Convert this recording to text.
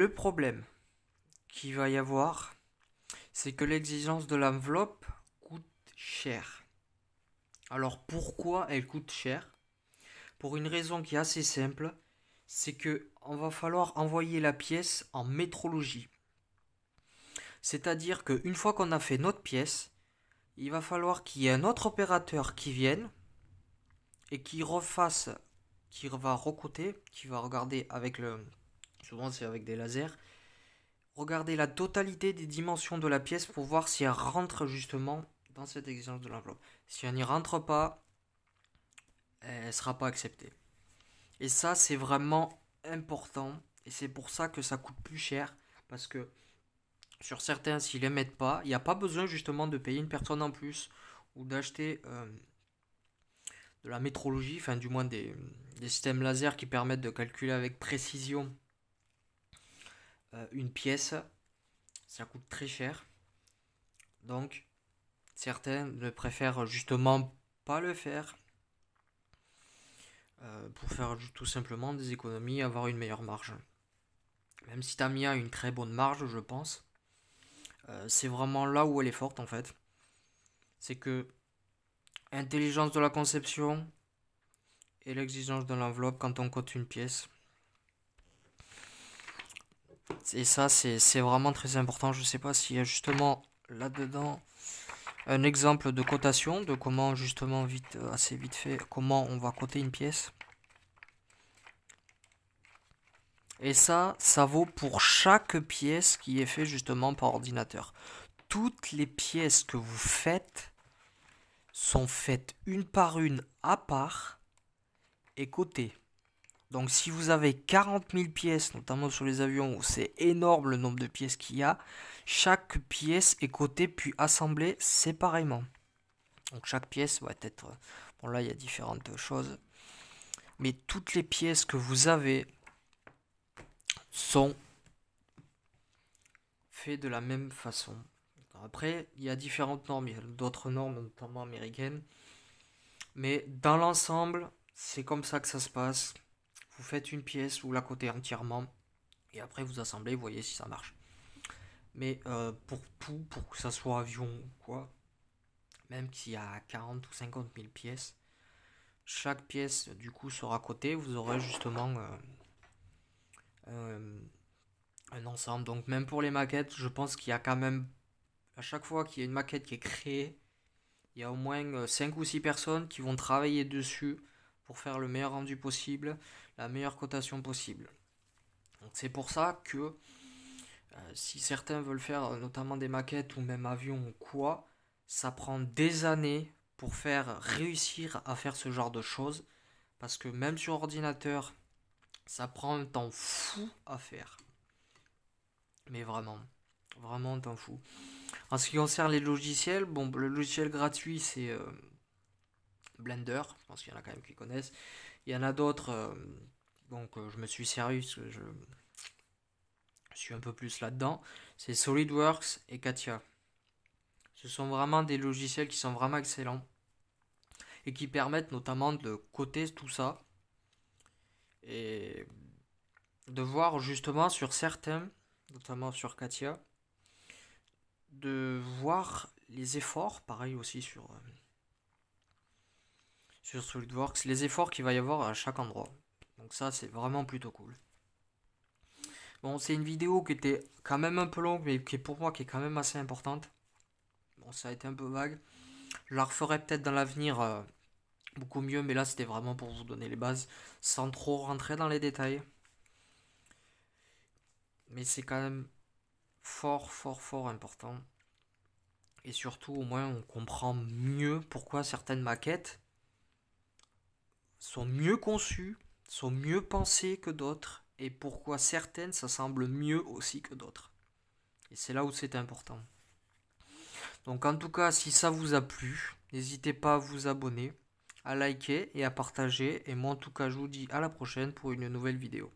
Le problème qui va y avoir, c'est que l'exigence de l'enveloppe coûte cher. Alors pourquoi elle coûte cher Pour une raison qui est assez simple, c'est que on va falloir envoyer la pièce en métrologie. C'est-à-dire qu'une fois qu'on a fait notre pièce, il va falloir qu'il y ait un autre opérateur qui vienne et qui refasse, qui va recoter, qui va regarder avec le, souvent c'est avec des lasers. Regardez la totalité des dimensions de la pièce pour voir si elle rentre justement dans cette exigence de l'enveloppe. Si elle n'y rentre pas, elle ne sera pas acceptée. Et ça, c'est vraiment important. Et c'est pour ça que ça coûte plus cher. Parce que sur certains, s'ils ne les mettent pas, il n'y a pas besoin justement de payer une personne en plus ou d'acheter euh, de la métrologie, enfin du moins des, des systèmes laser qui permettent de calculer avec précision euh, une pièce. Ça coûte très cher. Donc, certains ne préfèrent justement pas le faire euh, pour faire tout simplement des économies, avoir une meilleure marge. Même si Tamia a une très bonne marge, je pense, euh, c'est vraiment là où elle est forte en fait. C'est que intelligence de la conception et l'exigence de l'enveloppe quand on compte une pièce. Et ça, c'est vraiment très important. Je ne sais pas s'il y a justement là-dedans un exemple de cotation, de comment justement, vite, euh, assez vite fait, comment on va coter une pièce. Et ça, ça vaut pour chaque pièce qui est faite justement par ordinateur. Toutes les pièces que vous faites sont faites une par une à part et cotées. Donc si vous avez 40 000 pièces, notamment sur les avions, où c'est énorme le nombre de pièces qu'il y a, chaque pièce est cotée puis assemblée séparément. Donc chaque pièce va être... Bon là il y a différentes choses. Mais toutes les pièces que vous avez sont faites de la même façon. Après, il y a différentes normes, il y a d'autres normes, notamment américaines. Mais dans l'ensemble, c'est comme ça que ça se passe vous faites une pièce, vous la côté entièrement, et après vous assemblez, vous voyez si ça marche. Mais euh, pour tout, pour que ça soit avion quoi, même s'il y a 40 ou 50 mille pièces, chaque pièce du coup sera cotée, vous aurez justement euh, euh, un ensemble. Donc même pour les maquettes, je pense qu'il y a quand même, à chaque fois qu'il y a une maquette qui est créée, il y a au moins 5 ou 6 personnes qui vont travailler dessus pour faire le meilleur rendu possible, la meilleure cotation possible. Donc c'est pour ça que euh, si certains veulent faire euh, notamment des maquettes ou même avions ou quoi, ça prend des années pour faire réussir à faire ce genre de choses. Parce que même sur ordinateur, ça prend un temps fou à faire. Mais vraiment, vraiment un temps fou. En ce qui concerne les logiciels, bon, le logiciel gratuit, c'est... Euh, Blender, je pense qu'il y en a quand même qui connaissent. Il y en a d'autres, euh, donc euh, je me suis sérieux, je suis un peu plus là-dedans. C'est SolidWorks et Katia. Ce sont vraiment des logiciels qui sont vraiment excellents et qui permettent notamment de coter tout ça et de voir justement sur certains, notamment sur Katia, de voir les efforts, pareil aussi sur, euh, sur SolidWorks, les efforts qu'il va y avoir à chaque endroit. Donc ça, c'est vraiment plutôt cool. Bon, c'est une vidéo qui était quand même un peu longue, mais qui est pour moi qui est quand même assez importante. Bon, ça a été un peu vague. Je la referai peut-être dans l'avenir euh, beaucoup mieux, mais là, c'était vraiment pour vous donner les bases, sans trop rentrer dans les détails. Mais c'est quand même fort, fort, fort important. Et surtout, au moins, on comprend mieux pourquoi certaines maquettes sont mieux conçues, sont mieux pensées que d'autres, et pourquoi certaines, ça semble mieux aussi que d'autres. Et c'est là où c'est important. Donc en tout cas, si ça vous a plu, n'hésitez pas à vous abonner, à liker et à partager. Et moi en tout cas, je vous dis à la prochaine pour une nouvelle vidéo.